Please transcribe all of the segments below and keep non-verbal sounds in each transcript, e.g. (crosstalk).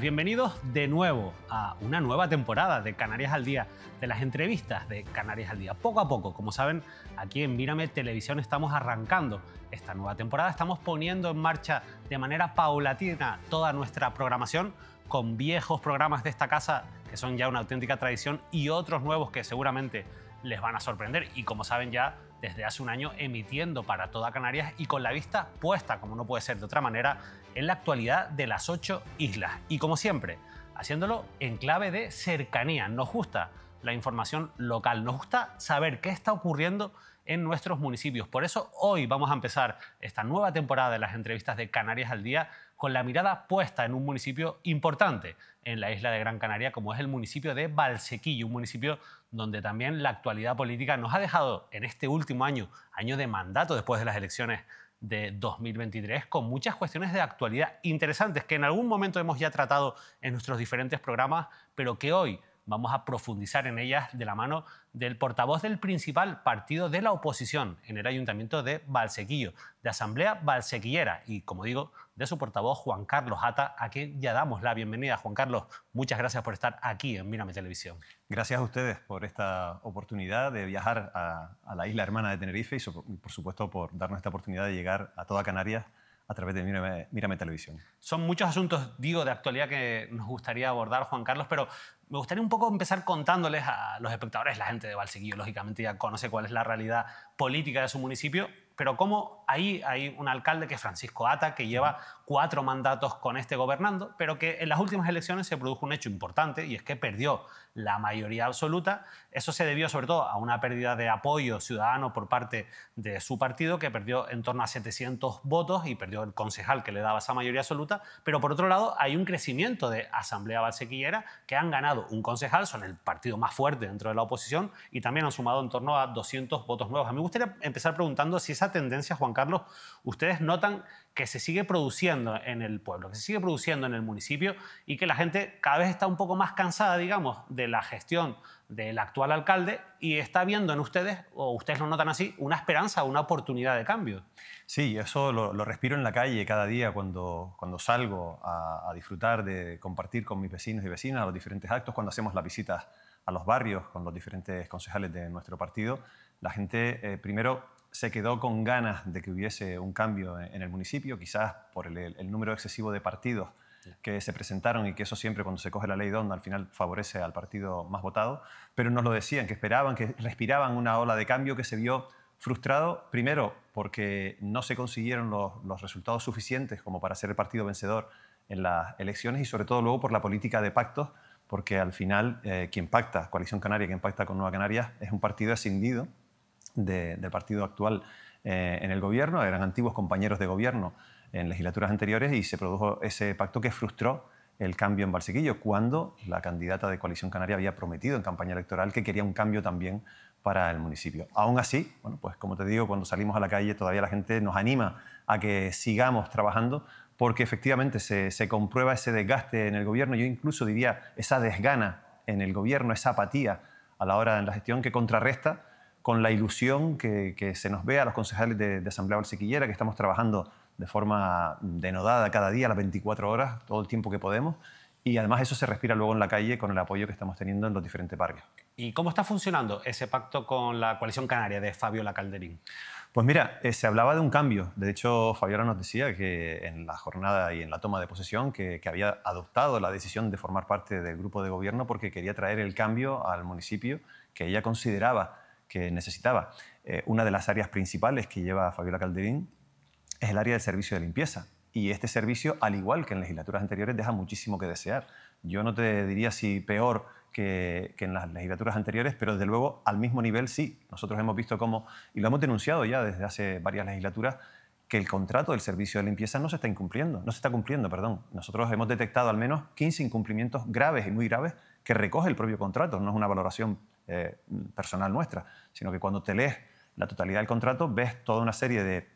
bienvenidos de nuevo a una nueva temporada de Canarias al Día, de las entrevistas de Canarias al Día. Poco a poco, como saben, aquí en Mírame Televisión estamos arrancando esta nueva temporada, estamos poniendo en marcha de manera paulatina toda nuestra programación con viejos programas de esta casa que son ya una auténtica tradición y otros nuevos que seguramente les van a sorprender y como saben ya desde hace un año emitiendo para toda Canarias y con la vista puesta, como no puede ser de otra manera, en la actualidad de las ocho islas. Y como siempre, haciéndolo en clave de cercanía. Nos gusta la información local, nos gusta saber qué está ocurriendo en nuestros municipios. Por eso hoy vamos a empezar esta nueva temporada de las entrevistas de Canarias al Día con la mirada puesta en un municipio importante en la isla de Gran Canaria, como es el municipio de Valsequillo, un municipio donde también la actualidad política nos ha dejado en este último año, año de mandato después de las elecciones de 2023 con muchas cuestiones de actualidad interesantes que en algún momento hemos ya tratado en nuestros diferentes programas, pero que hoy vamos a profundizar en ellas de la mano del portavoz del principal partido de la oposición en el ayuntamiento de Valsequillo, de Asamblea Valsequillera y, como digo, de su portavoz, Juan Carlos Ata, a quien ya damos la bienvenida. Juan Carlos, muchas gracias por estar aquí en Mírame Televisión. Gracias a ustedes por esta oportunidad de viajar a, la isla hermana de Tenerife y, por supuesto, por darnos esta oportunidad de llegar a toda Canarias a través de Mírame, Televisión. Son muchos asuntos, digo, de actualidad que nos gustaría abordar, Juan Carlos, pero me gustaría un poco empezar contándoles a los espectadores, la gente de Valsequillo, lógicamente ya conoce cuál es la realidad política de su municipio, pero como ahí hay un alcalde que es Francisco Ata, que lleva cuatro mandatos con este gobernando, pero que en las últimas elecciones se produjo un hecho importante y es que perdió la mayoría absoluta. Eso se debió sobre todo a una pérdida de apoyo ciudadano por parte de su partido, que perdió en torno a 700 votos y perdió el concejal que le daba esa mayoría absoluta. Pero por otro lado, hay un crecimiento de Asamblea Valsequillera que han ganado un concejal, son el partido más fuerte dentro de la oposición y también han sumado en torno a 200 votos nuevos. A mí me gustaría empezar preguntando si esa tendencia, Juan Carlos, ustedes notan que se sigue produciendo en el pueblo, que se sigue produciendo en el municipio y que la gente cada vez está un poco más cansada, digamos, de la gestión del actual alcalde y está viendo en ustedes, o ustedes lo notan así, una esperanza, una oportunidad de cambio. Sí, eso lo, respiro en la calle cada día cuando, cuando salgo a, disfrutar de compartir con mis vecinos y vecinas los diferentes actos, cuando hacemos las visitas a los barrios con los diferentes concejales de nuestro partido. La gente eh, primero se quedó con ganas de que hubiese un cambio en el municipio, quizás por el, número excesivo de partidos que se presentaron y que eso siempre cuando se coge la ley de onda, al final favorece al partido más votado, pero nos lo decían, que esperaban, que respiraban una ola de cambio que se vio frustrado, primero porque no se consiguieron los, resultados suficientes como para ser el partido vencedor en las elecciones y sobre todo luego por la política de pactos, porque al final eh, quien pacta, Coalición Canaria, quien pacta con Nueva Canaria, es un partido ascendido de, del partido actual eh, en el gobierno, eran antiguos compañeros de gobierno en legislaturas anteriores y se produjo ese pacto que frustró el cambio en Valsequillo cuando la candidata de Coalición Canaria había prometido en campaña electoral que quería un cambio también para el municipio. Aún así, bueno, pues como te digo, cuando salimos a la calle todavía la gente nos anima a que sigamos trabajando porque efectivamente se, se comprueba ese desgaste en el gobierno, yo incluso diría esa desgana en el gobierno, esa apatía a la hora de la gestión que contrarresta con la ilusión que, se nos ve a los concejales de, de Asamblea Barsequillera, que estamos trabajando de forma denodada cada día, las 24 horas, todo el tiempo que podemos. Y además eso se respira luego en la calle con el apoyo que estamos teniendo en los diferentes parques. ¿Y cómo está funcionando ese pacto con la coalición canaria de Fabiola Calderín? Pues mira, eh, se hablaba de un cambio. De hecho, Fabiola nos decía que en la jornada y en la toma de posesión que, que había adoptado la decisión de formar parte del grupo de gobierno porque quería traer el cambio al municipio que ella consideraba que necesitaba. Eh, una de las áreas principales que lleva Fabiola Calderín es el área del servicio de limpieza. Y este servicio, al igual que en legislaturas anteriores, deja muchísimo que desear. Yo no te diría si peor que, en las legislaturas anteriores, pero desde luego al mismo nivel sí. Nosotros hemos visto cómo, y lo hemos denunciado ya desde hace varias legislaturas, que el contrato del servicio de limpieza no se está incumpliendo, no se está cumpliendo, perdón. Nosotros hemos detectado al menos 15 incumplimientos graves y muy graves que recoge el propio contrato, no es una valoración eh, personal nuestra, sino que cuando te lees la totalidad del contrato ves toda una serie de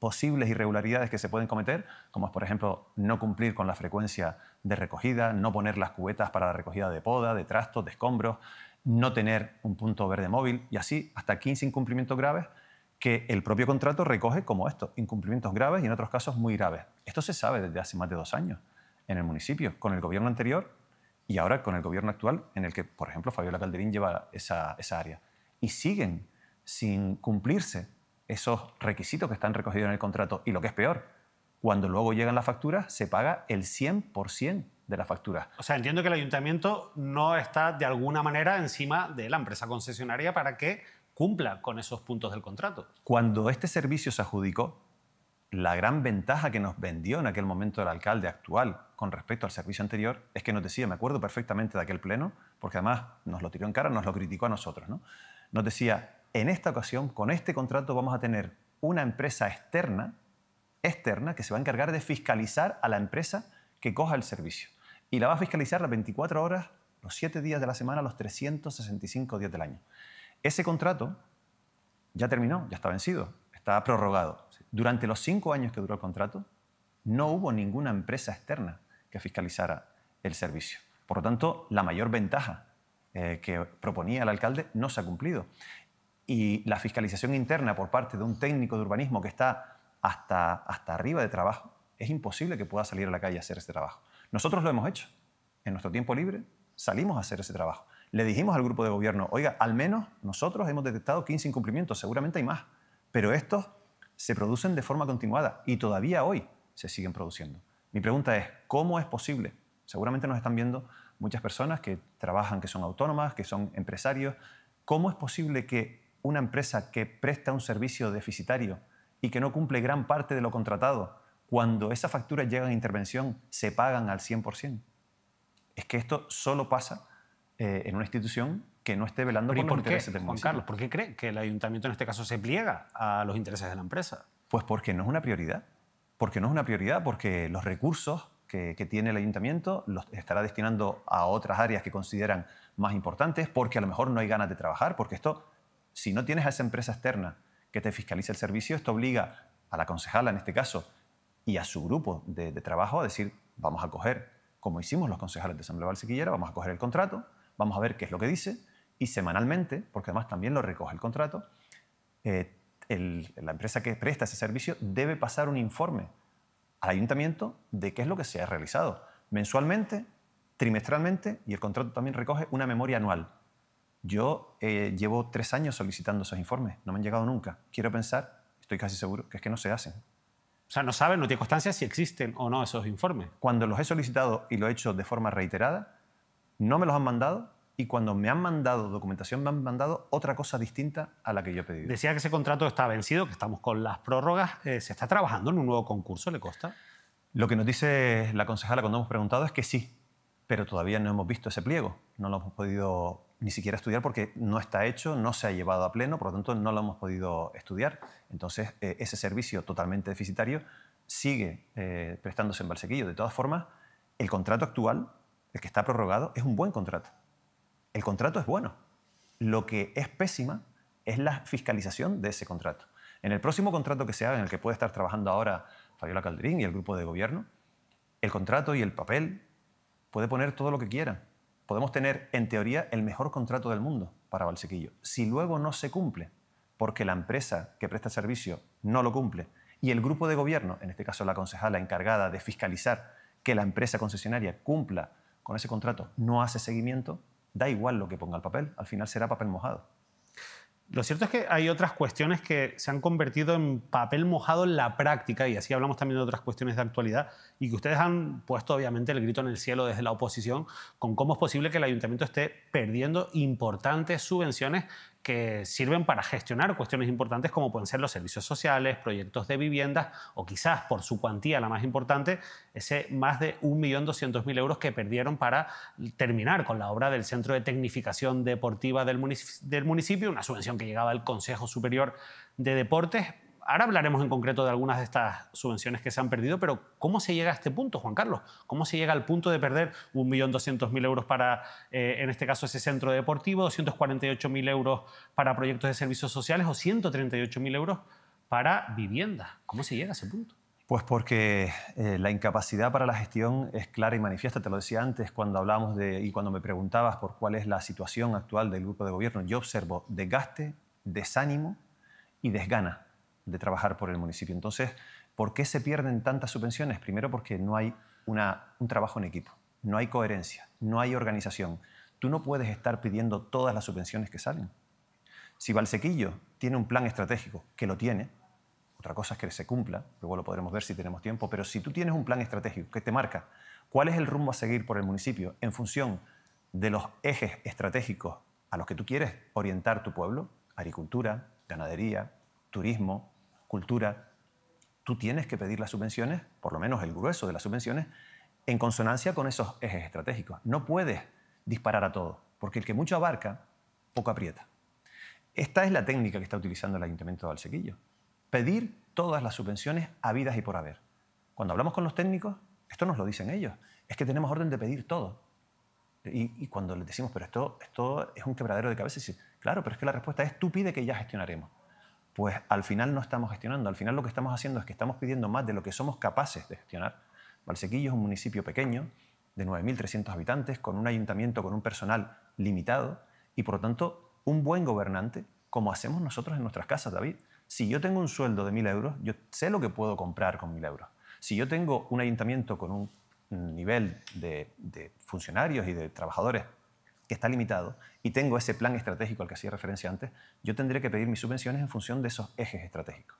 posibles irregularidades que se pueden cometer, como es, por ejemplo, no cumplir con la frecuencia de recogida, no poner las cubetas para la recogida de poda, de trastos, de escombros, no tener un punto verde móvil y así hasta 15 incumplimientos graves que el propio contrato recoge como estos, incumplimientos graves y en otros casos muy graves. Esto se sabe desde hace más de dos años en el municipio. Con el gobierno anterior y ahora con el gobierno actual, en el que, por ejemplo, Fabiola Calderín lleva esa, área. Y siguen sin cumplirse esos requisitos que están recogidos en el contrato. Y lo que es peor, cuando luego llegan las facturas, se paga el 100% de las facturas. O sea, entiendo que el ayuntamiento no está de alguna manera encima de la empresa concesionaria para que cumpla con esos puntos del contrato. Cuando este servicio se adjudicó, la gran ventaja que nos vendió en aquel momento el alcalde actual con respecto al servicio anterior es que nos decía, me acuerdo perfectamente de aquel pleno, porque además nos lo tiró en cara, nos lo criticó a nosotros, ¿no? Nos decía, en esta ocasión, con este contrato vamos a tener una empresa externa, externa, que se va a encargar de fiscalizar a la empresa que coja el servicio. Y la va a fiscalizar las 24 horas, los 7 días de la semana, los 365 días del año. Ese contrato ya terminó, ya está vencido, está prorrogado durante los cinco años que duró el contrato, no hubo ninguna empresa externa que fiscalizara el servicio. Por lo tanto, la mayor ventaja eh, que proponía el alcalde no se ha cumplido. Y la fiscalización interna por parte de un técnico de urbanismo que está hasta, hasta arriba de trabajo, es imposible que pueda salir a la calle a hacer ese trabajo. Nosotros lo hemos hecho. En nuestro tiempo libre salimos a hacer ese trabajo. Le dijimos al grupo de gobierno, oiga, al menos nosotros hemos detectado 15 incumplimientos, seguramente hay más, pero estos se producen de forma continuada y todavía hoy se siguen produciendo. Mi pregunta es, ¿cómo es posible? Seguramente nos están viendo muchas personas que trabajan, que son autónomas, que son empresarios. ¿Cómo es posible que una empresa que presta un servicio deficitario y que no cumple gran parte de lo contratado, cuando esa factura llega a intervención, se pagan al 100%? Es que esto solo pasa eh, en una institución que no esté velando por los intereses del Juan Carlos, ¿por qué cree que el ayuntamiento en este caso se pliega a los intereses de la empresa? Pues porque no es una prioridad. Porque no es una prioridad, porque los recursos que, tiene el ayuntamiento los estará destinando a otras áreas que consideran más importantes, porque a lo mejor no hay ganas de trabajar, porque esto, si no tienes a esa empresa externa que te fiscalice el servicio, esto obliga a la concejala en este caso y a su grupo de, de trabajo a decir, vamos a coger, como hicimos los concejales de Asamblea Valsequillera, vamos a coger el contrato, vamos a ver qué es lo que dice, y semanalmente, porque además también lo recoge el contrato, eh, la empresa que presta ese servicio debe pasar un informe al ayuntamiento de qué es lo que se ha realizado. Mensualmente, trimestralmente, y el contrato también recoge una memoria anual. Yo eh, llevo tres años solicitando esos informes, no me han llegado nunca. Quiero pensar, estoy casi seguro, que es que no se hacen. O sea, no saben, no tienen constancia si existen o no esos informes. Cuando los he solicitado y lo he hecho de forma reiterada, no me los han mandado y cuando me han mandado documentación me han mandado otra cosa distinta a la que yo he pedido. Decía que ese contrato está vencido, que estamos con las prórrogas. Eh, ¿Se está trabajando en un nuevo concurso, le costa? Lo que nos dice la concejala cuando hemos preguntado es que sí, pero todavía no hemos visto ese pliego. No lo hemos podido ni siquiera estudiar porque no está hecho, no se ha llevado a pleno, por lo tanto no lo hemos podido estudiar. Entonces, eh, ese servicio totalmente deficitario sigue eh, prestándose en Valsequillo. De todas formas, el contrato actual, el que está prorrogado, es un buen contrato el contrato es bueno. Lo que es pésima es la fiscalización de ese contrato. En el próximo contrato que se haga, en el que puede estar trabajando ahora Fabiola Calderín y el grupo de gobierno, el contrato y el papel puede poner todo lo que quieran. Podemos tener, en teoría, el mejor contrato del mundo para Valsequillo. Si luego no se cumple, porque la empresa que presta servicio no lo cumple, y el grupo de gobierno, en este caso la concejala encargada de fiscalizar que la empresa concesionaria cumpla con ese contrato, no hace seguimiento, da igual lo que ponga el papel, al final será papel mojado. Lo cierto es que hay otras cuestiones que se han convertido en papel mojado en la práctica, y así hablamos también de otras cuestiones de actualidad, y que ustedes han puesto obviamente el grito en el cielo desde la oposición con cómo es posible que el ayuntamiento esté perdiendo importantes subvenciones que sirven para gestionar cuestiones importantes como pueden ser los servicios sociales, proyectos de viviendas o quizás por su cuantía la más importante, ese más de 1.200.000 euros que perdieron para terminar con la obra del Centro de Tecnificación Deportiva del, municipio, una subvención que llegaba al Consejo Superior de Deportes ahora hablaremos en concreto de algunas de estas subvenciones que se han perdido, pero ¿cómo se llega a este punto, Juan Carlos? ¿Cómo se llega al punto de perder 1.200.000 euros para, eh, en este caso, ese centro deportivo, 248.000 euros para proyectos de servicios sociales o 138.000 euros para vivienda? ¿Cómo se llega a ese punto? Pues porque eh, la incapacidad para la gestión es clara y manifiesta. Te lo decía antes cuando hablábamos de, y cuando me preguntabas por cuál es la situación actual del grupo de gobierno. Yo observo desgaste, desánimo y desgana de trabajar por el municipio. Entonces, ¿por qué se pierden tantas subvenciones? Primero porque no hay un trabajo en equipo, no hay coherencia, no hay organización. Tú no puedes estar pidiendo todas las subvenciones que salen. Si Valsequillo tiene un plan estratégico, que lo tiene, otra cosa es que se cumpla, luego lo podremos ver si tenemos tiempo, pero si tú tienes un plan estratégico que te marca cuál es el rumbo a seguir por el municipio en función de los ejes estratégicos a los que tú quieres orientar tu pueblo, agricultura, ganadería, turismo, cultura, tú tienes que pedir las subvenciones, por lo menos el grueso de las subvenciones, en consonancia con esos ejes estratégicos. No puedes disparar a todo, porque el que mucho abarca, poco aprieta. Esta es la técnica que está utilizando el Ayuntamiento de Valsequillo. Pedir todas las subvenciones habidas y por haber. Cuando hablamos con los técnicos, esto nos lo dicen ellos. Es que tenemos orden de pedir todo. Y, cuando les decimos, pero esto, esto es un quebradero de cabeza, claro, pero es que la respuesta es, tú pide que ya gestionaremos pues al final no estamos gestionando. Al final lo que estamos haciendo es que estamos pidiendo más de lo que somos capaces de gestionar. Valsequillo es un municipio pequeño, de 9.300 habitantes, con un ayuntamiento, con un personal limitado, y por lo tanto, un buen gobernante, como hacemos nosotros en nuestras casas, David. Si yo tengo un sueldo de 1.000 euros, yo sé lo que puedo comprar con 1.000 euros. Si yo tengo un ayuntamiento con un nivel de, de funcionarios y de trabajadores está limitado y tengo ese plan estratégico al que hacía referencia antes, yo tendría que pedir mis subvenciones en función de esos ejes estratégicos.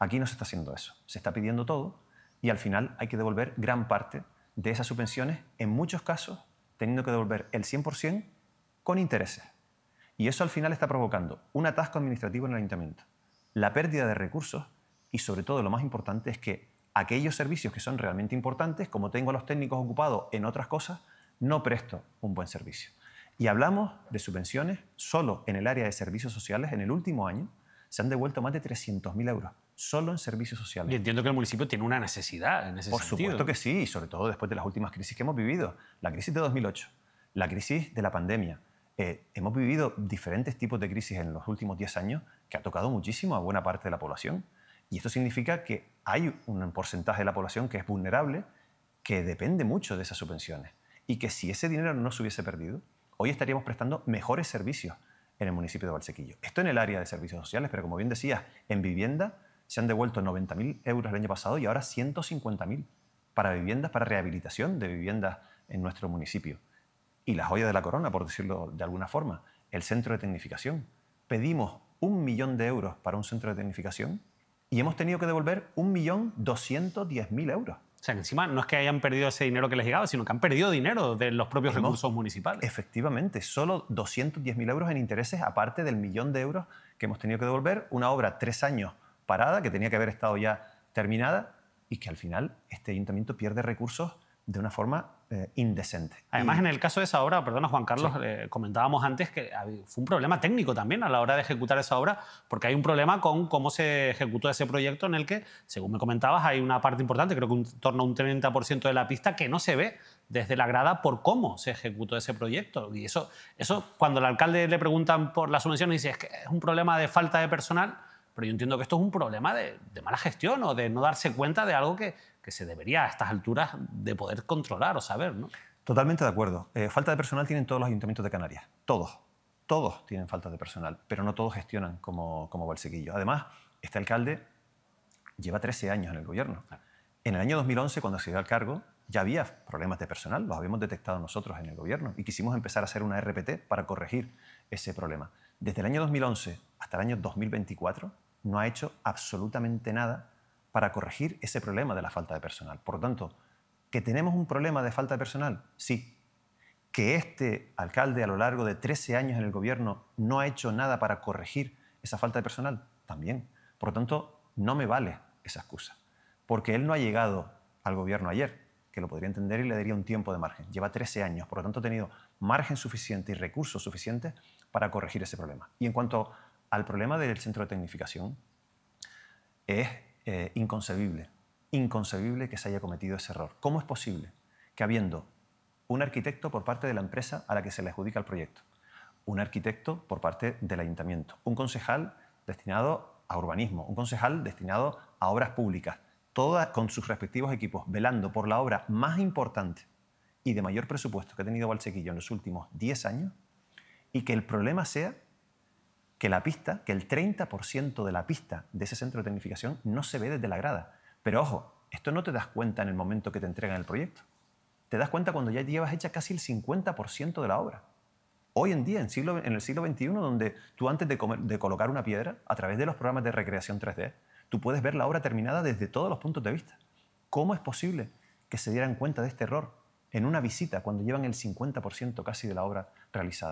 Aquí no se está haciendo eso. Se está pidiendo todo y al final hay que devolver gran parte de esas subvenciones, en muchos casos teniendo que devolver el 100% con intereses. Y eso al final está provocando un atasco administrativo en el ayuntamiento, la pérdida de recursos y sobre todo lo más importante es que aquellos servicios que son realmente importantes, como tengo a los técnicos ocupados en otras cosas, no presto un buen servicio. Y hablamos de subvenciones, solo en el área de servicios sociales, en el último año, se han devuelto más de 300.000 euros, solo en servicios sociales. Y entiendo que el municipio tiene una necesidad en ese Por supuesto que sí, y sobre todo después de las últimas crisis que hemos vivido, la crisis de 2008, la crisis de la pandemia. Eh, hemos vivido diferentes tipos de crisis en los últimos 10 años que ha tocado muchísimo a buena parte de la población. Y esto significa que hay un porcentaje de la población que es vulnerable, que depende mucho de esas subvenciones. Y que si ese dinero no se hubiese perdido, hoy estaríamos prestando mejores servicios en el municipio de Valsequillo. Esto en el área de servicios sociales, pero como bien decías, en vivienda se han devuelto 90.000 euros el año pasado y ahora 150.000 para viviendas, para rehabilitación de viviendas en nuestro municipio. Y la joya de la corona, por decirlo de alguna forma, el centro de tecnificación. Pedimos un millón de euros para un centro de tecnificación y hemos tenido que devolver un millón mil euros sea, encima no es que hayan perdido ese dinero que les llegaba, sino que han perdido dinero de los propios recursos municipales. Efectivamente, solo 210.000 euros en intereses, aparte del millón de euros que hemos tenido que devolver, una obra tres años parada, que tenía que haber estado ya terminada, y que al final este ayuntamiento pierde recursos de una forma eh, indecente. Además, en el caso de esa obra, perdona Juan Carlos, eh, comentábamos antes que fue un problema técnico también a la hora de ejecutar esa obra, porque hay un problema con cómo se ejecutó ese proyecto en el que, según me comentabas, hay una parte importante, creo que en torno a un 30% de la pista que no se ve desde la grada por cómo se ejecutó ese proyecto. Y eso, eso cuando al alcalde le preguntan por la subvenciones, dice es que es un problema de falta de personal, pero yo entiendo que esto es un problema de mala gestión o de no darse cuenta de algo que, que se debería a estas alturas de poder controlar o saber. ¿no? Totalmente de acuerdo. Eh, falta de personal tienen todos los ayuntamientos de Canarias, todos. Todos tienen falta de personal, pero no todos gestionan como, como Balsequillo. Además, este alcalde lleva 13 años en el gobierno. En el año 2011, cuando se dio al cargo, ya había problemas de personal, los habíamos detectado nosotros en el gobierno y quisimos empezar a hacer una RPT para corregir ese problema. Desde el año 2011 hasta el año 2024 no ha hecho absolutamente nada para corregir ese problema de la falta de personal. Por lo tanto, que tenemos un problema de falta de personal, sí. Que este alcalde a lo largo de 13 años en el gobierno no ha hecho nada para corregir esa falta de personal, también. Por lo tanto, no me vale esa excusa, porque él no ha llegado al gobierno ayer, que lo podría entender y le daría un tiempo de margen. Lleva 13 años, por lo tanto ha tenido margen suficiente y recursos suficientes para corregir ese problema. Y en cuanto al problema del centro de tecnificación, es eh, inconcebible, inconcebible que se haya cometido ese error. ¿Cómo es posible que habiendo un arquitecto por parte de la empresa a la que se le adjudica el proyecto, un arquitecto por parte del ayuntamiento, un concejal destinado a urbanismo, un concejal destinado a obras públicas, todas con sus respectivos equipos, velando por la obra más importante y de mayor presupuesto que ha tenido Valsequillo en los últimos 10 años, y que el problema sea que la pista, que el 30% de la pista de ese centro de tecnificación no se ve desde la grada. Pero ojo, esto no te das cuenta en el momento que te entregan el proyecto. Te das cuenta cuando ya llevas hecha casi el 50% de la obra. Hoy en día, en, el siglo XXI, donde tú antes de, de colocar una piedra, a través de los programas de recreación 3D, tú puedes ver la obra terminada desde todos los puntos de vista. ¿Cómo es posible que se dieran cuenta de este error en una visita cuando llevan el 50% casi de la obra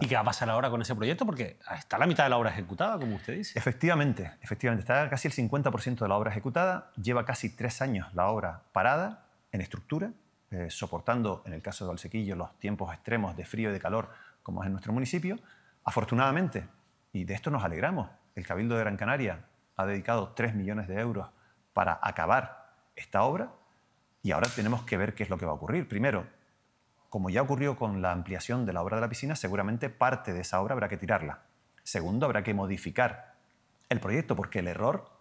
¿Y qué va a pasar ahora con ese proyecto? Porque está la mitad de la obra ejecutada, como usted dice. Efectivamente, efectivamente. Está casi el 50% de la obra ejecutada. Lleva casi tres años la obra parada en estructura, eh, soportando, en el caso de Valsequillo, los tiempos extremos de frío y de calor, como es en nuestro municipio. Afortunadamente, y de esto nos alegramos, el Cabildo de Gran Canaria ha dedicado tres millones de euros para acabar esta obra y ahora tenemos que ver qué es lo que va a ocurrir. Primero, como ya ocurrió con la ampliación de la obra de la piscina, seguramente parte de esa obra habrá que tirarla. Segundo, habrá que modificar el proyecto porque el error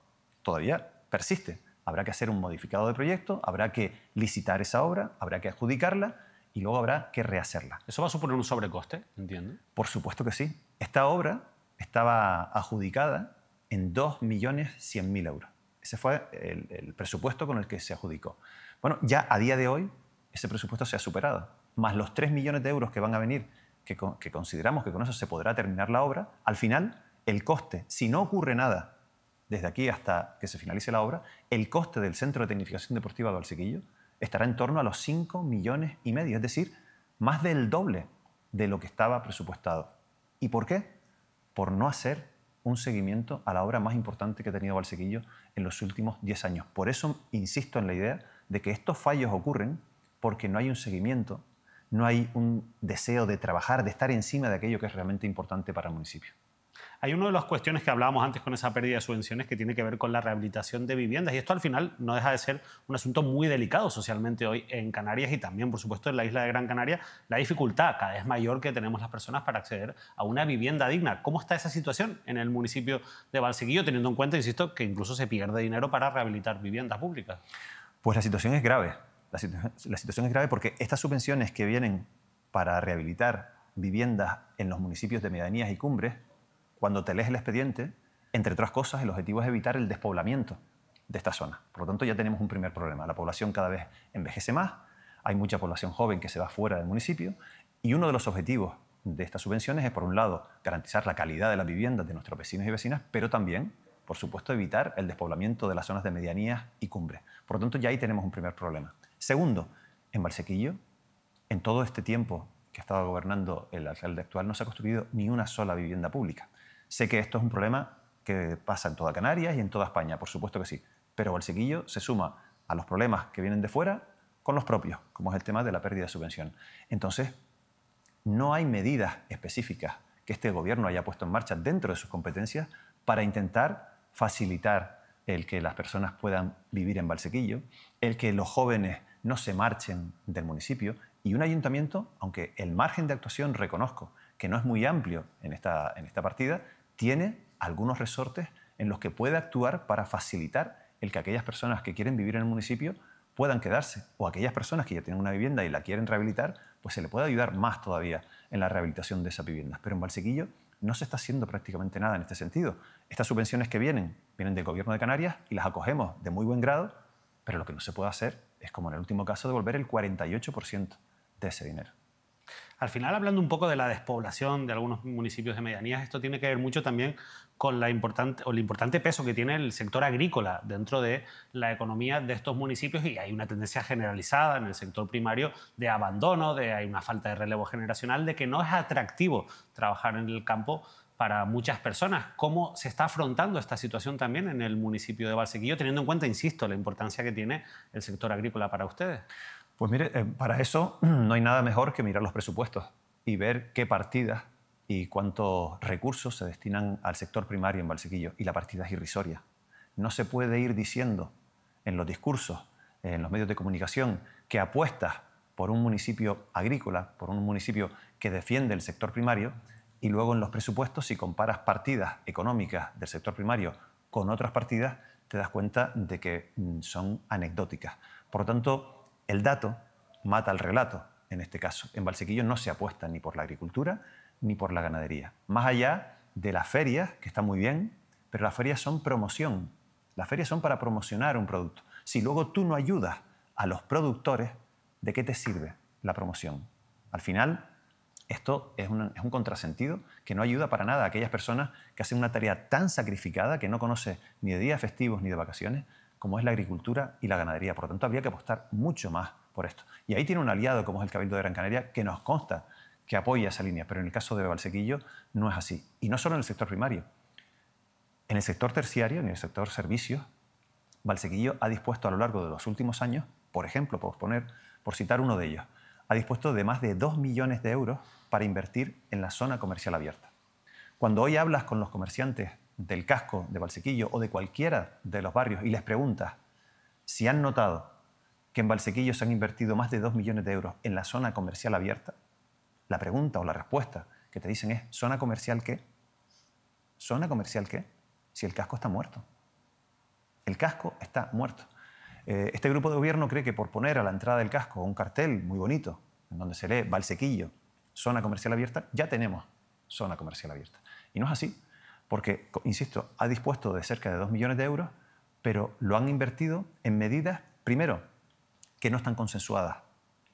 todavía persiste. Habrá que hacer un modificado de proyecto, habrá que licitar esa obra, habrá que adjudicarla y luego habrá que rehacerla. ¿Eso va a suponer un sobrecoste? Entiendo. Por supuesto que sí. Esta obra estaba adjudicada en 2.100.000 euros. Ese fue el presupuesto con el que se adjudicó. Bueno, ya a día de hoy ese presupuesto se ha superado más los 3 millones de euros que van a venir, que, consideramos que con eso se podrá terminar la obra, al final el coste, si no ocurre nada desde aquí hasta que se finalice la obra, el coste del Centro de Tecnificación Deportiva de Valsequillo estará en torno a los 5 millones y medio, es decir, más del doble de lo que estaba presupuestado. ¿Y por qué? Por no hacer un seguimiento a la obra más importante que ha tenido Valsequillo en los últimos 10 años. Por eso insisto en la idea de que estos fallos ocurren porque no hay un seguimiento no hay un deseo de trabajar, de estar encima de aquello que es realmente importante para el municipio. Hay una de las cuestiones que hablábamos antes con esa pérdida de subvenciones que tiene que ver con la rehabilitación de viviendas y esto al final no deja de ser un asunto muy delicado socialmente hoy en Canarias y también por supuesto en la isla de Gran Canaria, la dificultad cada vez mayor que tenemos las personas para acceder a una vivienda digna. ¿Cómo está esa situación en el municipio de Valsequillo teniendo en cuenta, insisto, que incluso se pierde dinero para rehabilitar viviendas públicas? Pues la situación es grave la, situación es grave porque estas subvenciones que vienen para rehabilitar viviendas en los municipios de medianías y cumbres, cuando te lees el expediente, entre otras cosas, el objetivo es evitar el despoblamiento de esta zona. Por lo tanto, ya tenemos un primer problema. La población cada vez envejece más, hay mucha población joven que se va fuera del municipio y uno de los objetivos de estas subvenciones es, por un lado, garantizar la calidad de las viviendas de nuestros vecinos y vecinas, pero también, por supuesto, evitar el despoblamiento de las zonas de medianías y cumbres. Por lo tanto, ya ahí tenemos un primer problema. Segundo, en Balsequillo, en todo este tiempo que ha estado gobernando el alcalde actual, no se ha construido ni una sola vivienda pública. Sé que esto es un problema que pasa en toda Canarias y en toda España, por supuesto que sí, pero Valsequillo se suma a los problemas que vienen de fuera con los propios, como es el tema de la pérdida de subvención. Entonces, no hay medidas específicas que este gobierno haya puesto en marcha dentro de sus competencias para intentar facilitar el que las personas puedan vivir en Valsequillo, el que los jóvenes no se marchen del municipio y un ayuntamiento, aunque el margen de actuación reconozco que no es muy amplio en esta, en esta partida, tiene algunos resortes en los que puede actuar para facilitar el que aquellas personas que quieren vivir en el municipio puedan quedarse o aquellas personas que ya tienen una vivienda y la quieren rehabilitar, pues se le puede ayudar más todavía en la rehabilitación de esa vivienda, Pero en Valsequillo no se está haciendo prácticamente nada en este sentido. Estas subvenciones que vienen, vienen del Gobierno de Canarias y las acogemos de muy buen grado, pero lo que no se puede hacer es, como en el último caso, devolver el 48% de ese dinero. Al final, hablando un poco de la despoblación de algunos municipios de medianías, esto tiene que ver mucho también con la importante, o el importante peso que tiene el sector agrícola dentro de la economía de estos municipios y hay una tendencia generalizada en el sector primario de abandono, de hay una falta de relevo generacional, de que no es atractivo trabajar en el campo para muchas personas. ¿Cómo se está afrontando esta situación también en el municipio de Valsequillo, teniendo en cuenta, insisto, la importancia que tiene el sector agrícola para ustedes? Pues mire, eh, para eso (clears throat) no hay nada mejor que mirar los presupuestos y ver qué partidas y cuántos recursos se destinan al sector primario en Valsequillo. Y la partida es irrisoria. No se puede ir diciendo en los discursos, en los medios de comunicación, que apuestas por un municipio agrícola, por un municipio que defiende el sector primario, y luego en los presupuestos, si comparas partidas económicas del sector primario con otras partidas, te das cuenta de que mm, son anecdóticas. Por lo tanto, el dato mata al relato, en este caso. En Valsequillo no se apuesta ni por la agricultura ni por la ganadería. Más allá de las ferias, que está muy bien, pero las ferias son promoción. Las ferias son para promocionar un producto. Si luego tú no ayudas a los productores, ¿de qué te sirve la promoción? Al final, esto es un, es un, contrasentido que no ayuda para nada a aquellas personas que hacen una tarea tan sacrificada que no conoce ni de días festivos ni de vacaciones como es la agricultura y la ganadería. Por lo tanto, habría que apostar mucho más por esto. Y ahí tiene un aliado como es el Cabildo de Gran Canaria que nos consta que apoya esa línea, pero en el caso de Valsequillo no es así. Y no solo en el sector primario. En el sector terciario, en el sector servicios, Valsequillo ha dispuesto a lo largo de los últimos años, por ejemplo, por, poner, por citar uno de ellos, ha dispuesto de más de 2 millones de euros para invertir en la zona comercial abierta. Cuando hoy hablas con los comerciantes del casco de Valsequillo o de cualquiera de los barrios y les preguntas si han notado que en Valsequillo se han invertido más de 2 millones de euros en la zona comercial abierta, la pregunta o la respuesta que te dicen es, ¿zona comercial qué? ¿Zona comercial qué? Si el casco está muerto. El casco está muerto. Eh, este grupo de gobierno cree que por poner a la entrada del casco un cartel muy bonito, en donde se lee Valsequillo, zona comercial abierta, ya tenemos zona comercial abierta. Y no es así porque, insisto, ha dispuesto de cerca de 2 millones de euros, pero lo han invertido en medidas, primero, que no están consensuadas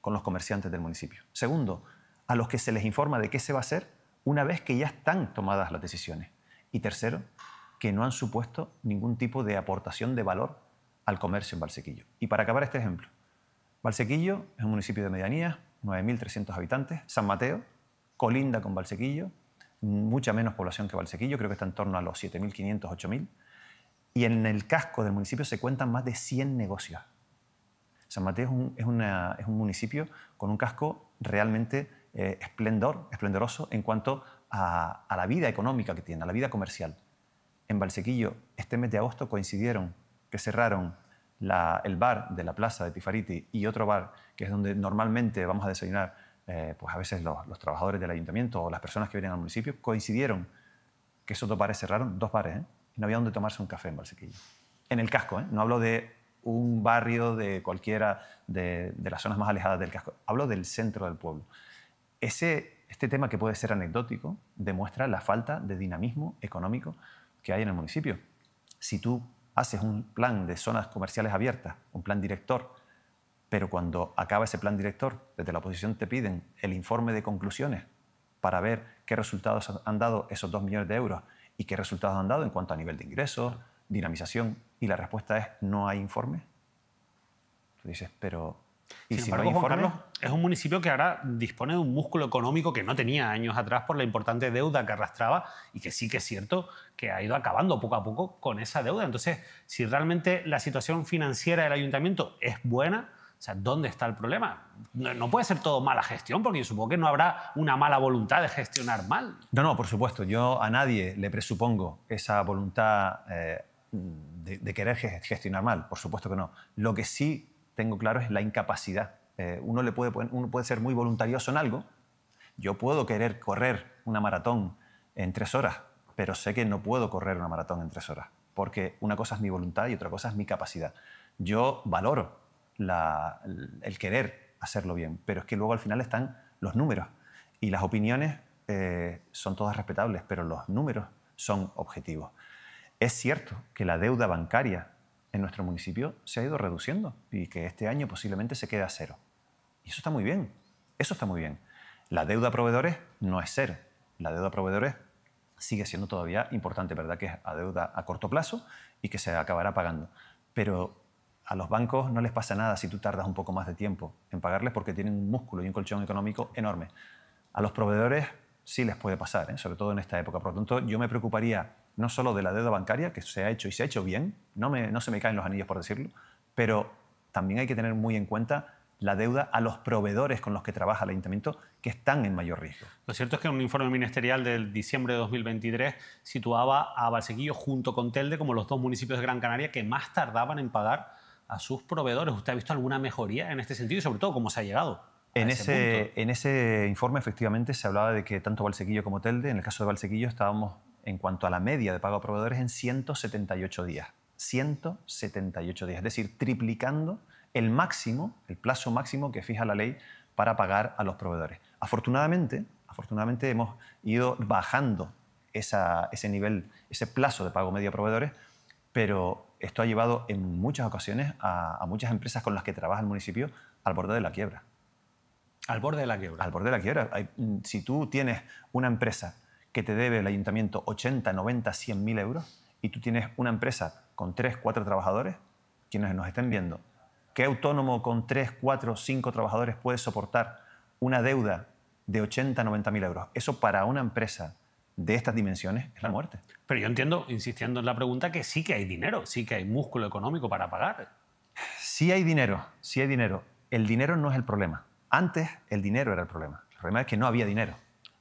con los comerciantes del municipio. Segundo, a los que se les informa de qué se va a hacer una vez que ya están tomadas las decisiones. Y tercero, que no han supuesto ningún tipo de aportación de valor al comercio en Valsequillo. Y para acabar este ejemplo, Valsequillo es un municipio de medianía, 9.300 habitantes, San Mateo, colinda con Valsequillo, mucha menos población que Valsequillo, creo que está en torno a los 7.500, 8.000. Y en el casco del municipio se cuentan más de 100 negocios. San Mateo es un, municipio con un casco realmente eh, esplendor, esplendoroso en cuanto a, la vida económica que tiene, a la vida comercial. En Valsequillo, este mes de agosto coincidieron que cerraron el bar de la plaza de Tifariti y otro bar, que es donde normalmente vamos a desayunar eh, pues a veces los, trabajadores del ayuntamiento o las personas que vienen al municipio coincidieron que esos dos bares cerraron, dos bares, ¿eh? y no había donde tomarse un café en Valsequillo. En el casco, ¿eh? no hablo de un barrio de cualquiera de, las zonas más alejadas del casco, hablo del centro del pueblo. Ese, este tema que puede ser anecdótico demuestra la falta de dinamismo económico que hay en el municipio. Si tú haces un plan de zonas comerciales abiertas, un plan director, pero cuando acaba ese plan director, desde la oposición te piden el informe de conclusiones para ver qué resultados han dado esos dos millones de euros y qué resultados han dado en cuanto a nivel de ingresos, dinamización, y la respuesta es no hay informe. Tú dices, pero... ¿y Sin si embargo, no hay informe? es un municipio que ahora dispone de un músculo económico que no tenía años atrás por la importante deuda que arrastraba y que sí que es cierto que ha ido acabando poco a poco con esa deuda. Entonces, si realmente la situación financiera del ayuntamiento es buena, o sea, ¿dónde está el problema? No, puede ser todo mala gestión, porque supongo que no habrá una mala voluntad de gestionar mal. No, no, por supuesto. Yo a nadie le presupongo esa voluntad eh, de, querer gestionar mal. Por supuesto que no. Lo que sí tengo claro es la incapacidad. Eh, uno, le puede, uno puede ser muy voluntarioso en algo. Yo puedo querer correr una maratón en tres horas, pero sé que no puedo correr una maratón en tres horas, porque una cosa es mi voluntad y otra cosa es mi capacidad. Yo valoro el querer hacerlo bien, pero es que luego al final están los números y las opiniones eh, son todas respetables, pero los números son objetivos. Es cierto que la deuda bancaria en nuestro municipio se ha ido reduciendo y que este año posiblemente se quede a cero. Y eso está muy bien, eso está muy bien. La deuda a proveedores no es cero, la deuda a proveedores sigue siendo todavía importante, ¿verdad? Que es a deuda a corto plazo y que se acabará pagando. Pero a los bancos no les pasa nada si tú tardas un poco más de tiempo en pagarles porque tienen un músculo y un colchón económico enorme. A los proveedores sí les puede pasar, ¿eh? sobre todo en esta época. Por lo tanto, yo me preocuparía no solo de la deuda bancaria, que se ha hecho y se ha hecho bien, no, no se me caen los anillos por decirlo, pero también hay que tener muy en cuenta la deuda a los proveedores con los que trabaja el ayuntamiento que están en mayor riesgo. Lo cierto es que un informe ministerial del diciembre de 2023 situaba a Valsequillo junto con Telde como los dos municipios de Gran Canaria que más tardaban en pagar a sus proveedores. ¿Usted ha visto alguna mejoría en este sentido y sobre todo cómo se ha llegado? En ese, en ese informe efectivamente se hablaba de que tanto Valsequillo como Telde, en el caso de Valsequillo, estábamos en cuanto a la media de pago a proveedores en 178 días. 178 días, es decir, triplicando el máximo, el plazo máximo que fija la ley para pagar a los proveedores. Afortunadamente, afortunadamente hemos ido bajando esa, ese nivel, ese plazo de pago medio a proveedores, pero esto ha llevado en muchas ocasiones a, muchas empresas con las que trabaja el municipio al borde de la quiebra. Al borde de la quiebra. Al borde de la quiebra. Mm, si tú tienes una empresa que te debe el ayuntamiento 80, 90, 100 mil euros y tú tienes una empresa con 3, 4 trabajadores, quienes nos estén viendo, ¿qué autónomo con 3, 4, 5 trabajadores puede soportar una deuda de 80, 90 mil euros? Eso para una empresa de estas dimensiones es la muerte. Pero yo entiendo, insistiendo en la pregunta, que sí que hay dinero, sí que hay músculo económico para pagar. Sí hay dinero, sí hay dinero. El dinero no es el problema. Antes el dinero era el problema. El problema es que no había dinero.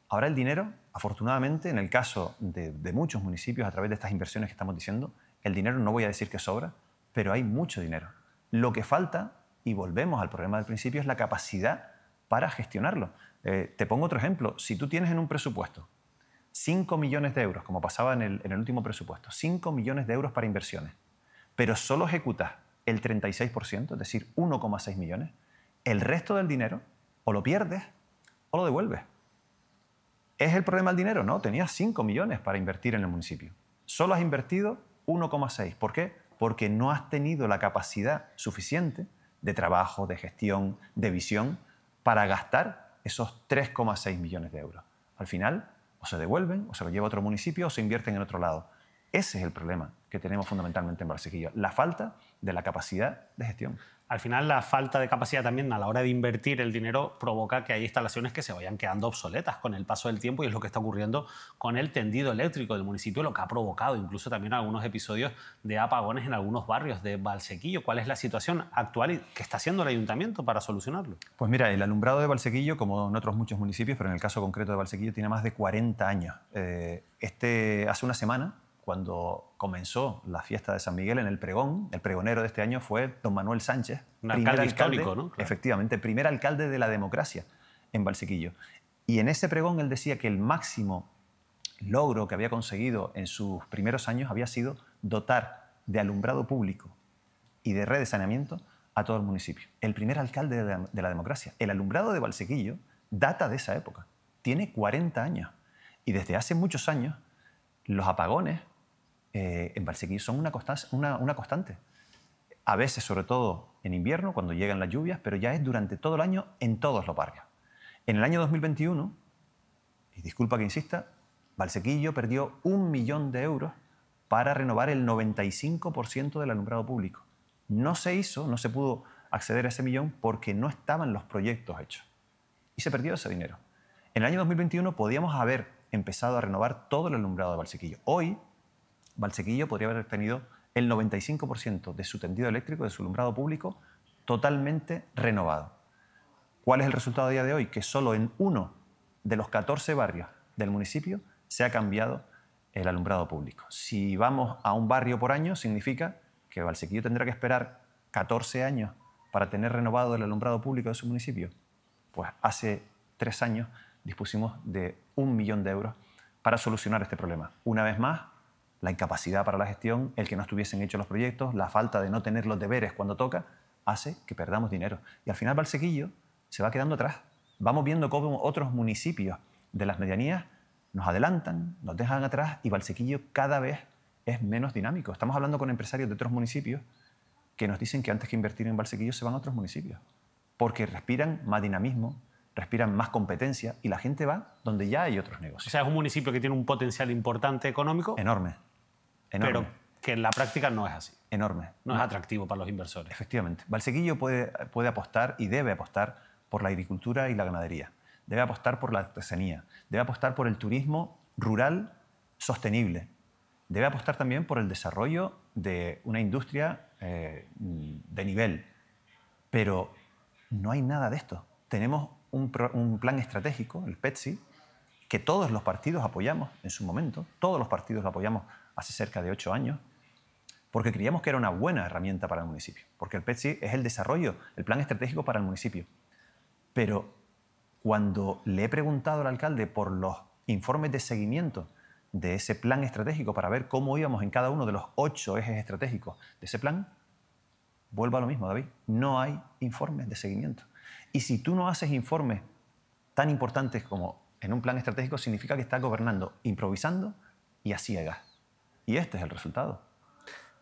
Ahora el dinero, afortunadamente, en el caso de, muchos municipios, a través de estas inversiones que estamos diciendo, el dinero no voy a decir que sobra, pero hay mucho dinero. Lo que falta, y volvemos al problema del principio, es la capacidad para gestionarlo. Eh, te pongo otro ejemplo. Si tú tienes en un presupuesto 5 millones de euros, como pasaba en el, último presupuesto, 5 millones de euros para inversiones, pero solo ejecutas el 36%, es decir, 1,6 millones, el resto del dinero o lo pierdes o lo devuelves. ¿Es el problema el dinero? No, tenías 5 millones para invertir en el municipio. Solo has invertido 1,6. ¿Por qué? Porque no has tenido la capacidad suficiente de trabajo, de gestión, de visión, para gastar esos 3,6 millones de euros. Al final, o se devuelven, o se lo lleva a otro municipio, o se invierten en otro lado. Ese es el problema que tenemos fundamentalmente en Barcequilla. la falta de la capacidad de gestión al final la falta de capacidad también a la hora de invertir el dinero provoca que hay instalaciones que se vayan quedando obsoletas con el paso del tiempo y es lo que está ocurriendo con el tendido eléctrico del municipio, lo que ha provocado incluso también algunos episodios de apagones en algunos barrios de Valsequillo. ¿Cuál es la situación actual y qué está haciendo el ayuntamiento para solucionarlo? Pues mira, el alumbrado de Valsequillo, como en otros muchos municipios, pero en el caso concreto de Valsequillo, tiene más de 40 años. Eh, este, hace una semana cuando comenzó la fiesta de San Miguel en el pregón, el pregonero de este año fue don Manuel Sánchez. Un alcalde histórico, ¿no? Efectivamente, primer alcalde de la democracia en Valsequillo. Y en ese pregón él decía que el máximo logro que había conseguido en sus primeros años había sido dotar de alumbrado público y de red de saneamiento a todo el municipio. El primer alcalde de la democracia. El alumbrado de Valsequillo data de esa época. Tiene 40 años. Y desde hace muchos años los apagones eh, en Valsequillo son una, constante. A veces, sobre todo en invierno, cuando llegan las lluvias, pero ya es durante todo el año en todos los barrios. En el año 2021, y disculpa que insista, Valsequillo perdió un millón de euros para renovar el 95% del alumbrado público. No se hizo, no se pudo acceder a ese millón porque no estaban los proyectos hechos. Y se perdió ese dinero. En el año 2021 podíamos haber empezado a renovar todo el alumbrado de Valsequillo. Hoy Valsequillo podría haber tenido el 95% de su tendido eléctrico, de su alumbrado público, totalmente renovado. ¿Cuál es el resultado a día de hoy? Que solo en uno de los 14 barrios del municipio se ha cambiado el alumbrado público. Si vamos a un barrio por año, significa que Valsequillo tendrá que esperar 14 años para tener renovado el alumbrado público de su municipio. Pues hace tres años dispusimos de un millón de euros para solucionar este problema. Una vez más, la incapacidad para la gestión, el que no estuviesen hechos los proyectos, la falta de no tener los deberes cuando toca, hace que perdamos dinero. Y al final Valsequillo se va quedando atrás. Vamos viendo cómo otros municipios de las medianías nos adelantan, nos dejan atrás y Valsequillo cada vez es menos dinámico. Estamos hablando con empresarios de otros municipios que nos dicen que antes que invertir en Valsequillo se van a otros municipios, porque respiran más dinamismo, respiran más competencia y la gente va donde ya hay otros negocios. O sea, es un municipio que tiene un potencial importante económico. Enorme pero que en la práctica no es así. Enorme. No es atractivo para los inversores. Efectivamente. Valsequillo puede, puede apostar y debe apostar por la agricultura y la ganadería. Debe apostar por la artesanía. Debe apostar por el turismo rural sostenible. Debe apostar también por el desarrollo de una industria eh, de nivel. Pero no hay nada de esto. Tenemos un, un plan estratégico, el PETSI, que todos los partidos apoyamos en su momento, todos los partidos lo apoyamos hace cerca de ocho años, porque creíamos que era una buena herramienta para el municipio, porque el PETSI es el desarrollo, el plan estratégico para el municipio. Pero cuando le he preguntado al alcalde por los informes de seguimiento de ese plan estratégico para ver cómo íbamos en cada uno de los ocho ejes estratégicos de ese plan, vuelvo a lo mismo, David, no hay informes de seguimiento. Y si tú no haces informes tan importantes como en un plan estratégico, significa que estás gobernando improvisando y a ciegas. Y este es el resultado.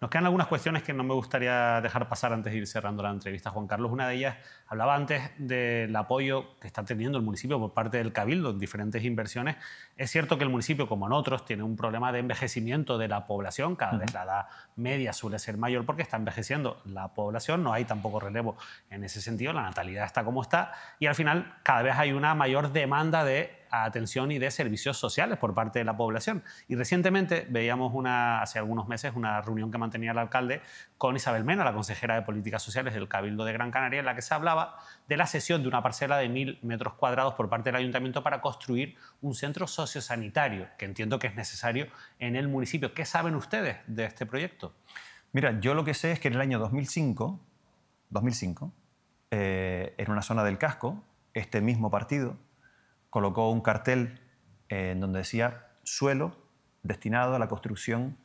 Nos quedan algunas cuestiones que no me gustaría dejar pasar antes de ir cerrando la entrevista, Juan Carlos. Una de ellas hablaba antes del apoyo que está teniendo el municipio por parte del Cabildo en diferentes inversiones es cierto que el municipio, como en otros, tiene un problema de envejecimiento de la población, cada vez la edad media suele ser mayor porque está envejeciendo la población, no hay tampoco relevo en ese sentido, la natalidad está como está y al final cada vez hay una mayor demanda de atención y de servicios sociales por parte de la población. Y recientemente veíamos una, hace algunos meses una reunión que mantenía el alcalde con Isabel Mena, la consejera de Políticas Sociales del Cabildo de Gran Canaria, en la que se hablaba de la cesión de una parcela de mil metros cuadrados por parte del ayuntamiento para construir un centro social sanitario que entiendo que es necesario en el municipio. ¿Qué saben ustedes de este proyecto? Mira, yo lo que sé es que en el año 2005, 2005 eh, en una zona del casco, este mismo partido colocó un cartel eh, en donde decía suelo destinado a la construcción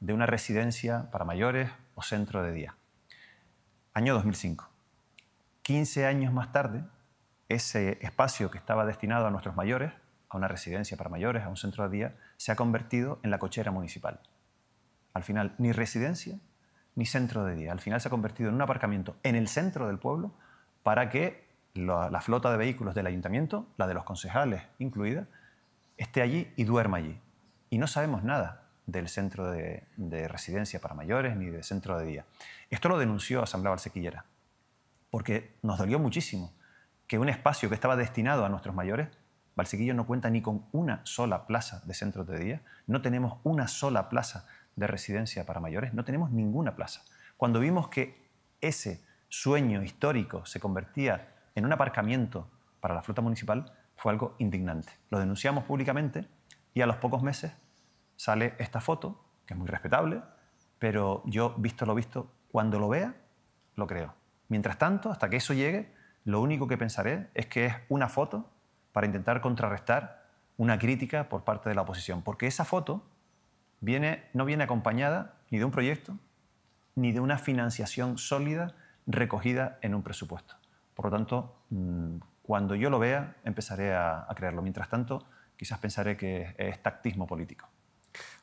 de una residencia para mayores o centro de día. Año 2005. 15 años más tarde, ese espacio que estaba destinado a nuestros mayores a una residencia para mayores, a un centro de día, se ha convertido en la cochera municipal. Al final, ni residencia ni centro de día. Al final se ha convertido en un aparcamiento en el centro del pueblo para que la, flota de vehículos del ayuntamiento, la de los concejales incluida, esté allí y duerma allí. Y no sabemos nada del centro de, residencia para mayores ni de centro de día. Esto lo denunció Asamblea Valsequillera, porque nos dolió muchísimo que un espacio que estaba destinado a nuestros mayores Valsequillo no cuenta ni con una sola plaza de centro de día, no tenemos una sola plaza de residencia para mayores, no tenemos ninguna plaza. Cuando vimos que ese sueño histórico se convertía en un aparcamiento para la flota municipal, fue algo indignante. Lo denunciamos públicamente y a los pocos meses sale esta foto, que es muy respetable, pero yo, visto lo visto, cuando lo vea, lo creo. Mientras tanto, hasta que eso llegue, lo único que pensaré es que es una foto para intentar contrarrestar una crítica por parte de la oposición. Porque esa foto viene, no viene acompañada ni de un proyecto, ni de una financiación sólida recogida en un presupuesto. Por lo tanto, mm, cuando yo lo vea, empezaré a, a creerlo. Mientras tanto, quizás pensaré que es tactismo político.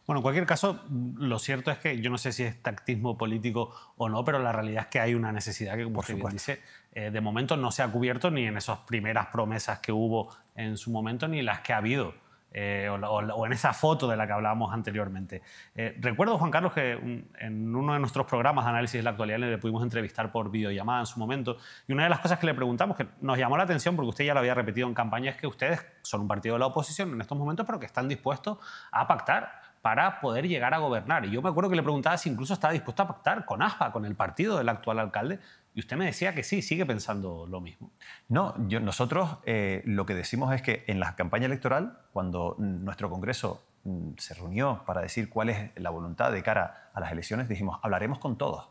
Bueno, en cualquier caso, lo cierto es que yo no sé si es tactismo político o no, pero la realidad es que hay una necesidad que, como Por usted dice, eh, de momento no se ha cubierto ni en esas primeras promesas que hubo en su momento, ni las que ha habido. Eh, o, en esa foto de la que hablábamos anteriormente. Eh, recuerdo, Juan Carlos, que en uno de nuestros programas de análisis de la actualidad le pudimos entrevistar por videollamada en su momento, y una de las cosas que le preguntamos, que nos llamó la atención porque usted ya lo había repetido en campaña, es que ustedes son un partido de la oposición en estos momentos, pero que están dispuestos a pactar para poder llegar a gobernar. Y yo me acuerdo que le preguntaba si incluso estaba dispuesto a pactar con ASPA, con el partido del actual alcalde, y usted me decía que sí, sigue pensando lo mismo. No, nosotros eh, lo que decimos es que en la campaña electoral, cuando nuestro Congreso mm, se reunió para decir cuál es la voluntad de cara a las elecciones, dijimos, hablaremos con todos.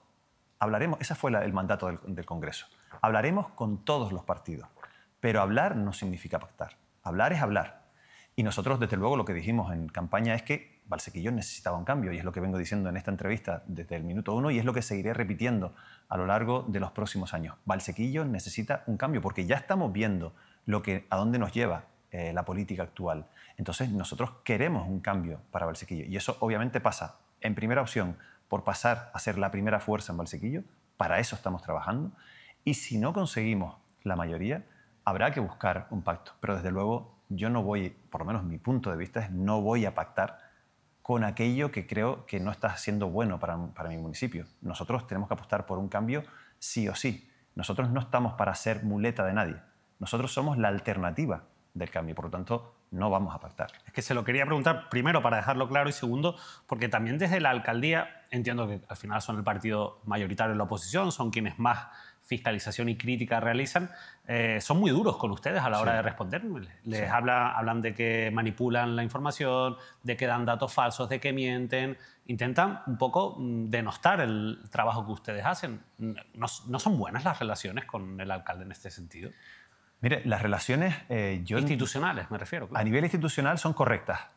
Hablaremos, ese fue el mandato del Congreso. Hablaremos con todos los partidos. Pero hablar no significa pactar. Hablar es hablar. Y nosotros, desde luego, lo que dijimos en campaña es que Valsequillo necesitaba un cambio y es lo que vengo diciendo en esta entrevista desde el minuto uno y es lo que seguiré repitiendo a lo largo de los próximos años. Valsequillo necesita un cambio porque ya estamos viendo lo que, a dónde nos lleva eh, la política actual. Entonces nosotros queremos un cambio para Valsequillo y eso obviamente pasa en primera opción por pasar a ser la primera fuerza en Valsequillo, para eso estamos trabajando y si no conseguimos la mayoría, habrá que buscar un pacto. Pero desde luego yo no voy, por lo menos mi punto de vista es no voy a pactar con aquello que creo que no está siendo bueno para, mi municipio. Nosotros tenemos que apostar por un cambio sí o sí. Nosotros no estamos para ser muleta de nadie. Nosotros somos la alternativa del cambio. Por lo tanto, no vamos a pactar. Es que se lo quería preguntar primero para dejarlo claro y segundo porque también desde la alcaldía entiendo que al final son el partido mayoritario en la oposición, son quienes más fiscalización y crítica realizan, eh, son muy duros con ustedes a la hora de responder. Les habla, hablan de que manipulan la información, de que dan datos falsos, de que mienten. Intentan un poco mm, denostar el trabajo que ustedes hacen. ¿No, son buenas las relaciones con el alcalde en este sentido? Mire, las relaciones... Eh, institucionales, me refiero. A nivel institucional son correctas.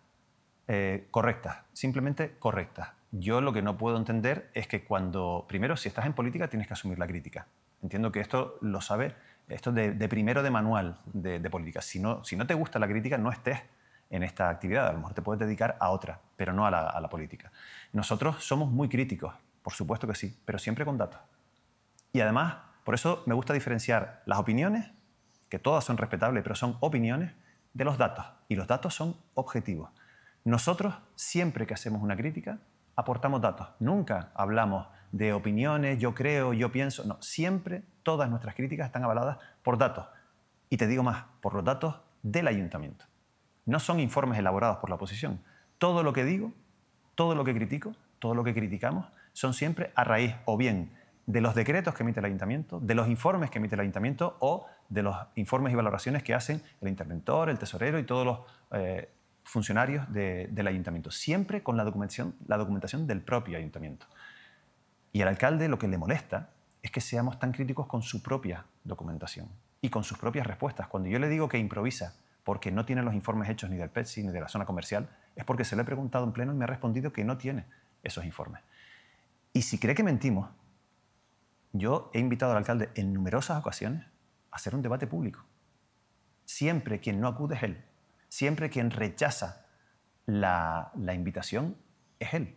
Eh, correctas, simplemente correctas. Yo lo que no puedo entender es que cuando, primero, si estás en política, tienes que asumir la crítica. Entiendo que esto lo sabe, esto de, de primero de manual de, política. Si no, si no te gusta la crítica, no estés en esta actividad. A lo mejor te puedes dedicar a otra, pero no a la, a la política. Nosotros somos muy críticos, por supuesto que sí, pero siempre con datos. Y además, por eso me gusta diferenciar las opiniones, que todas son respetables, pero son opiniones, de los datos. Y los datos son objetivos. Nosotros, siempre que hacemos una crítica, aportamos datos. Nunca hablamos de opiniones, yo creo, yo pienso. No, siempre todas nuestras críticas están avaladas por datos. Y te digo más, por los datos del ayuntamiento. No son informes elaborados por la oposición. Todo lo que digo, todo lo que critico, todo lo que criticamos, son siempre a raíz o bien de los decretos que emite el ayuntamiento, de los informes que emite el ayuntamiento o de los informes y valoraciones que hacen el interventor, el tesorero y todos los eh, funcionarios del ayuntamiento, siempre con la documentación del propio ayuntamiento. Y al alcalde lo que le molesta es que seamos tan críticos con su propia documentación y con sus propias respuestas. Cuando yo le digo que improvisa porque no tiene los informes hechos ni del PETSI ni de la zona comercial, es porque se lo he preguntado en pleno y me ha respondido que no tiene esos informes. Y si cree que mentimos, yo he invitado al alcalde en numerosas ocasiones a hacer un debate público. Siempre quien no acude es él. Siempre quien rechaza la invitación es él.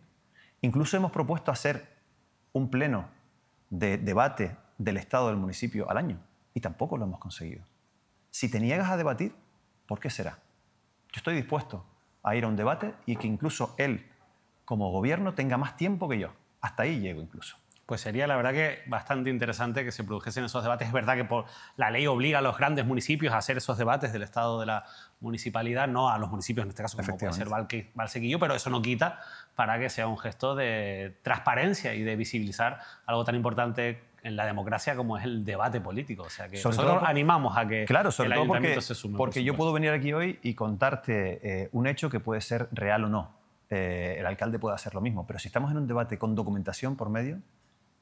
Incluso hemos propuesto hacer un pleno de debate del estado del municipio al año y tampoco lo hemos conseguido. Si te niegas a debatir, ¿por qué será? Yo estoy dispuesto a ir a un debate y que incluso él, como gobierno, tenga más tiempo que yo. Hasta ahí llego incluso pues sería la verdad que bastante interesante que se produjesen esos debates. Es verdad que por, la ley obliga a los grandes municipios a hacer esos debates del estado de la municipalidad, no a los municipios en este caso, como puede ser Valsequillo, pero eso no quita para que sea un gesto de transparencia y de visibilizar algo tan importante en la democracia como es el debate político. O sea que nosotros animamos a que claro, sobre el todo porque, se sume. Porque yo puedo venir aquí hoy y contarte eh, un hecho que puede ser real o no. Eh, el alcalde puede hacer lo mismo, pero si estamos en un debate con documentación por medio,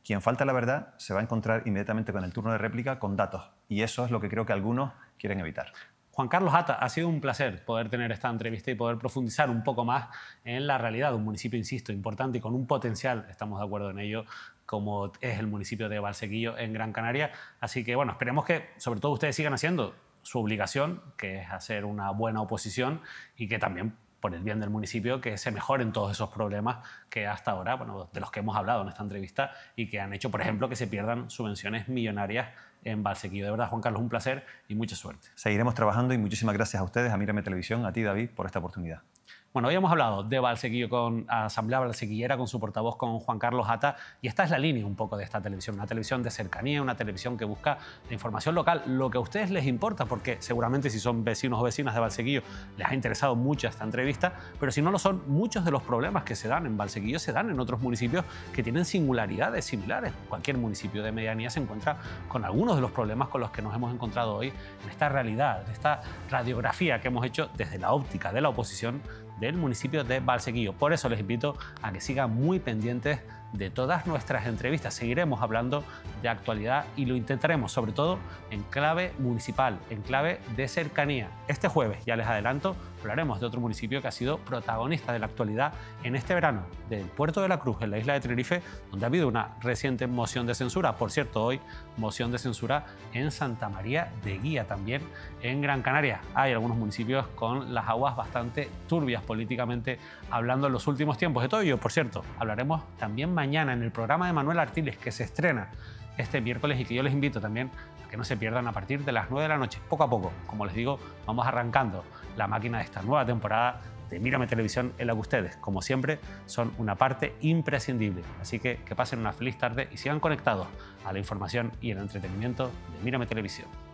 quien falta la verdad se va a encontrar inmediatamente con el turno de réplica con datos. Y eso es lo que creo que algunos quieren evitar. Juan Carlos Ata, ha sido un placer poder tener esta entrevista y poder profundizar un poco más en la realidad de un municipio, insisto, importante y con un potencial, estamos de acuerdo en ello, como es el municipio de Valsequillo en Gran Canaria. Así que, bueno, esperemos que sobre todo ustedes sigan haciendo su obligación, que es hacer una buena oposición y que también por el bien del municipio, que se mejoren todos esos problemas que hasta ahora, bueno, de los que hemos hablado en esta entrevista y que han hecho, por ejemplo, que se pierdan subvenciones millonarias en Valsequillo. De verdad, Juan Carlos, un placer y mucha suerte. Seguiremos trabajando y muchísimas gracias a ustedes, a Mírame Televisión, a ti, David, por esta oportunidad. Bueno, hoy hemos hablado de Valsequillo con Asamblea Valsequillera, con su portavoz, con Juan Carlos Ata, y esta es la línea un poco de esta televisión, una televisión de cercanía, una televisión que busca la información local, lo que a ustedes les importa, porque seguramente si son vecinos o vecinas de Valsequillo les ha interesado mucho esta entrevista, pero si no lo son, muchos de los problemas que se dan en Valsequillo se dan en otros municipios que tienen singularidades similares. Cualquier municipio de medianía se encuentra con algunos de los problemas con los que nos hemos encontrado hoy en esta realidad, en esta radiografía que hemos hecho desde la óptica de la oposición del municipio de Valsequillo. Por eso les invito a que sigan muy pendientes de todas nuestras entrevistas. Seguiremos hablando de actualidad y lo intentaremos sobre todo en clave municipal, en clave de cercanía. Este jueves, ya les adelanto, Hablaremos de otro municipio que ha sido protagonista de la actualidad en este verano, del Puerto de la Cruz, en la isla de Tenerife, donde ha habido una reciente moción de censura. Por cierto, hoy moción de censura en Santa María de Guía también, en Gran Canaria. Hay algunos municipios con las aguas bastante turbias políticamente hablando en los últimos tiempos. De todo ello, por cierto, hablaremos también mañana en el programa de Manuel Artiles, que se estrena este miércoles y que yo les invito también a que no se pierdan a partir de las 9 de la noche. Poco a poco, como les digo, vamos arrancando la máquina de esta nueva temporada de Mírame Televisión en la que ustedes, como siempre, son una parte imprescindible. Así que que pasen una feliz tarde y sigan conectados a la información y el entretenimiento de Mírame Televisión.